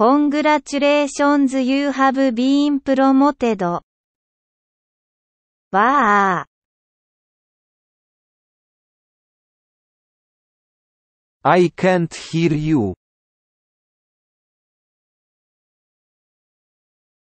Congratulations you have been promoted. わあ。I can't hear you.